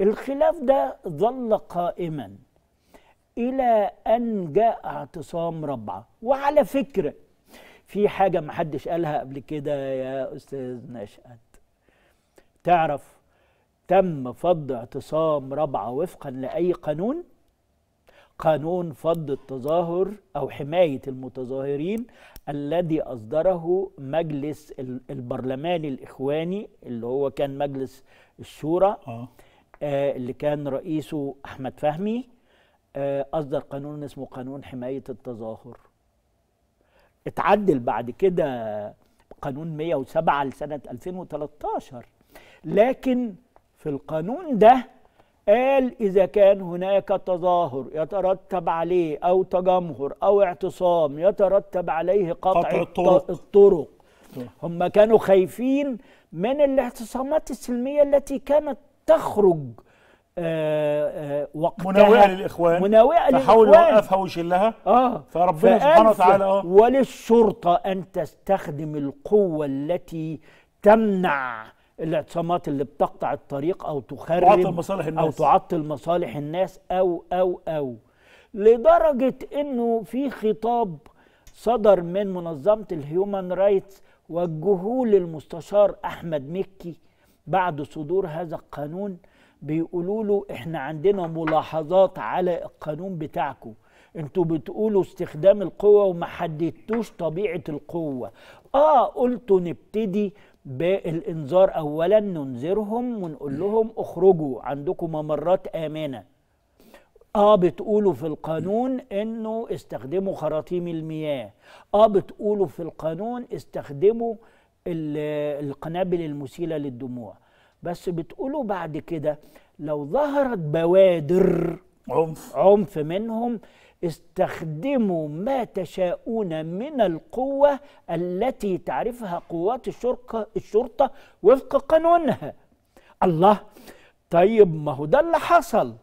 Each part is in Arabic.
الخلاف ده ظل قائما إلى أن جاء اعتصام ربعة وعلى فكرة في حاجة محدش قالها قبل كده يا أستاذ نشأت تعرف تم فض اعتصام ربعة وفقا لأي قانون قانون فض التظاهر أو حماية المتظاهرين الذي أصدره مجلس البرلمان الإخواني اللي هو كان مجلس الشورى آه. آه، اللي كان رئيسه احمد فهمي آه، اصدر قانون اسمه قانون حمايه التظاهر اتعدل بعد كده قانون 107 لسنه 2013 لكن في القانون ده قال إذا كان هناك تظاهر يترتب عليه أو تجمهر أو اعتصام يترتب عليه قطع, قطع الطرق, الطرق. هم كانوا خايفين من الاعتصامات السلمية التي كانت تخرج آه، آه، وقتها مناوئه للاخوان مناوئه للاخوان فحاول يوقفها ويشلها اه فربنا سبحانه وتعالى اه وللشرطه ان تستخدم القوه التي تمنع الاعتصامات اللي بتقطع الطريق او تخرب تعطل مصالح الناس او تعطل مصالح الناس او او او لدرجه انه في خطاب صدر من منظمه الهيومن رايتس وجهوه للمستشار احمد مكي بعد صدور هذا القانون بيقولوا له احنا عندنا ملاحظات على القانون بتاعكم انتوا بتقولوا استخدام القوه وما حددتوش طبيعه القوه اه قلتوا نبتدي بالانذار اولا ننذرهم ونقول لهم اخرجوا عندكم ممرات امنه اه بتقولوا في القانون انه استخدموا خراطيم المياه اه بتقولوا في القانون استخدموا آه القنابل المسيلة للدموع بس بتقولوا بعد كده لو ظهرت بوادر عنف عنف منهم استخدموا ما تشاءون من القوة التي تعرفها قوات الشرطة, الشرطة وفق قانونها الله طيب ما هو ده اللي حصل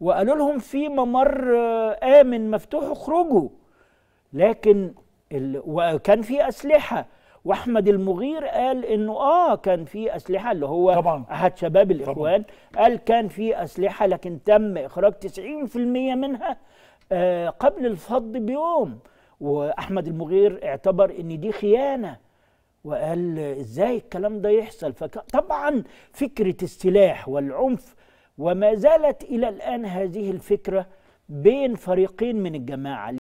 وقالوا لهم في ممر آه، آمن مفتوح اخرجوا لكن ال... وكان في أسلحة واحمد المغير قال انه اه كان في اسلحه اللي هو طبعا. احد شباب الاخوان طبعا. قال كان في اسلحه لكن تم اخراج 90% منها آه قبل الفض بيوم واحمد المغير اعتبر ان دي خيانه وقال ازاي الكلام ده يحصل فطبعا فكره السلاح والعنف وما زالت الى الان هذه الفكره بين فريقين من الجماعه